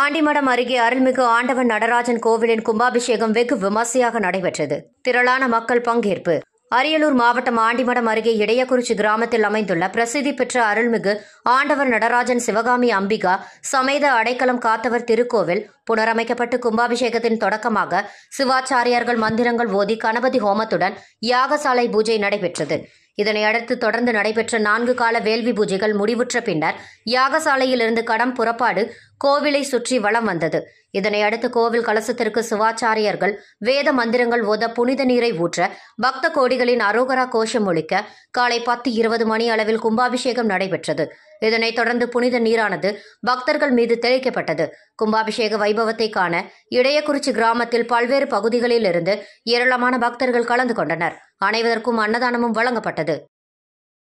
ஆண்டிமடம் அருகே அருள்மிகு ஆண்டவன் நடராஜன் கோவிலின் கும்பாபிஷேகம் வெகு விமர்சையாக நடைபெற்றது திரளான மக்கள் பங்கேற்பு அரியலூர் மாவட்டம் ஆண்டிமடம் அருகே இடையக்குறிச்சி கிராமத்தில் அமைந்துள்ள பிரசித்தி பெற்ற அருள்மிகு ஆண்டவர் நடராஜன் சிவகாமி அம்பிகா சமேத அடைக்கலம் காத்தவர் திருக்கோவில் புனரமைக்கப்பட்டு கும்பாபிஷேகத்தின் தொடக்கமாக சிவாச்சாரியார்கள் மந்திரங்கள் ஓதி கணபதி ஹோமத்துடன் யாகசாலை பூஜை நடைபெற்றது இதனையடுத்து தொடர்ந்து நடைபெற்ற நான்கு கால வேள்வி பூஜைகள் முடிவுற்ற பின்னர் யாகசாலையிலிருந்து கடம் புறப்பாடு கோவிலை சுற்றி வளம் வந்தது இதனையடுத்து கோவில் கலசத்திற்கு சிவாச்சாரியர்கள் வேத மந்திரங்கள் ஓத புனித நீரை ஊற்ற பக்த கோடிகளின் அரோகரா கோஷம் ஒழிக்க காலை பத்து இருபது மணி அளவில் கும்பாபிஷேகம் நடைபெற்றது இதனைத் தொடர்ந்து புனித நீரானது பக்தர்கள் மீது தெளிக்கப்பட்டது கும்பாபிஷேக வைபவத்தை காண இடையக்குறிச்சி கிராமத்தில் பல்வேறு பகுதிகளில் இருந்து ஏராளமான பக்தர்கள் கலந்து கொண்டனர் அனைவருக்கும் அன்னதானமும் வழங்கப்பட்டது